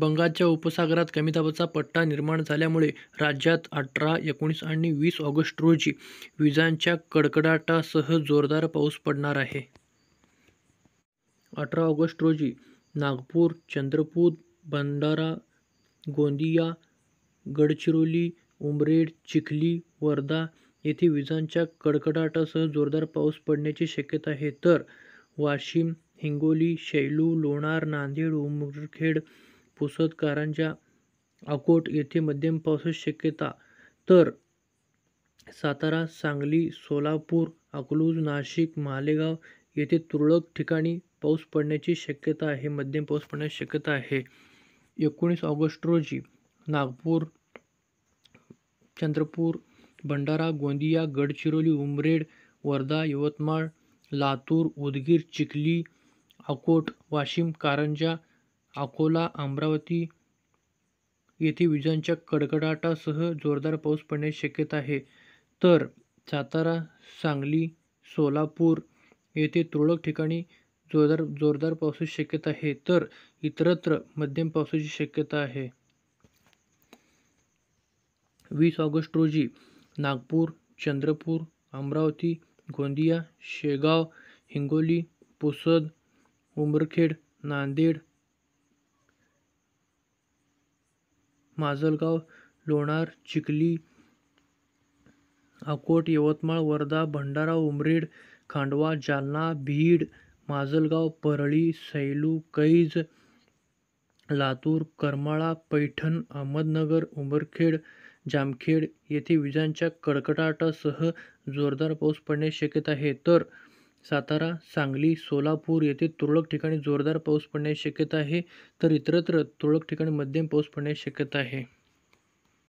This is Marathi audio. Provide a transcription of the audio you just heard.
बंगालच्या उपसागरात कमी दाबाचा पट्टा निर्माण झाल्यामुळे राज्यात अठरा एकोणीस आणि वीस ऑगस्ट रोजी विजांच्या कडकडाटासह जोरदार पाऊस पडणार आहे अठरा ऑगस्ट रोजी नागपूर चंद्रपूर भंडारा गोंदिया गडचिरोली उमरेड चिखली वर्धा येथे विजांच्या कडकडाटासह जोरदार पाऊस पडण्याची शक्यता आहे तर वाशिम हिंगोली शैलू लोणार नांदेड उमरखेड कारंजा अकोट येथे मध्यम पावसाची शक्यता तर सातारा सांगली सोलापूर अकलूज नाशिक मालेगाव येथे तुरळक ठिकाणी पाऊस पडण्याची शक्यता आहे मध्यम पाऊस पडण्याची शक्यता आहे एकोणीस ऑगस्ट रोजी नागपूर चंद्रपूर भंडारा गोंदिया गडचिरोली उमरेड वर्धा यवतमाळ लातूर उदगीर चिखली अकोट वाशिम कारंजा अकोला अमरावती येथे विजांच्या कडकडाटासह जोरदार पाऊस पडण्याची शक्यता आहे तर सातारा सांगली सोलापूर येथे तुरळक ठिकाणी जोरदार जोरदार पावसाची शक्यता आहे तर इतरत्र मध्यम पावसाची शक्यता आहे वीस ऑगस्ट रोजी नागपूर चंद्रपूर अमरावती गोंदिया शेगाव हिंगोली पुसद उमरखेड नांदेड माजलगाव लोणार चिखली अकोट यवतमाळ वर्धा भंडारा उमरेड खांडवा जालना भीड, माजलगाव परळी सैलू कैज लातूर करमाळा पैठण अहमदनगर उमरखेड जामखेड येथे विजांच्या कडकडाटासह जोरदार पाऊस पडण्याची शक्यता आहे तर सातारा सांगली सोलापूर येथे तुरळक ठिकाणी जोरदार पाऊस पडण्याची शक्यता आहे तर इतरत्र तुरळक ठिकाणी मध्यम पाऊस पडण्याची शक्यता आहे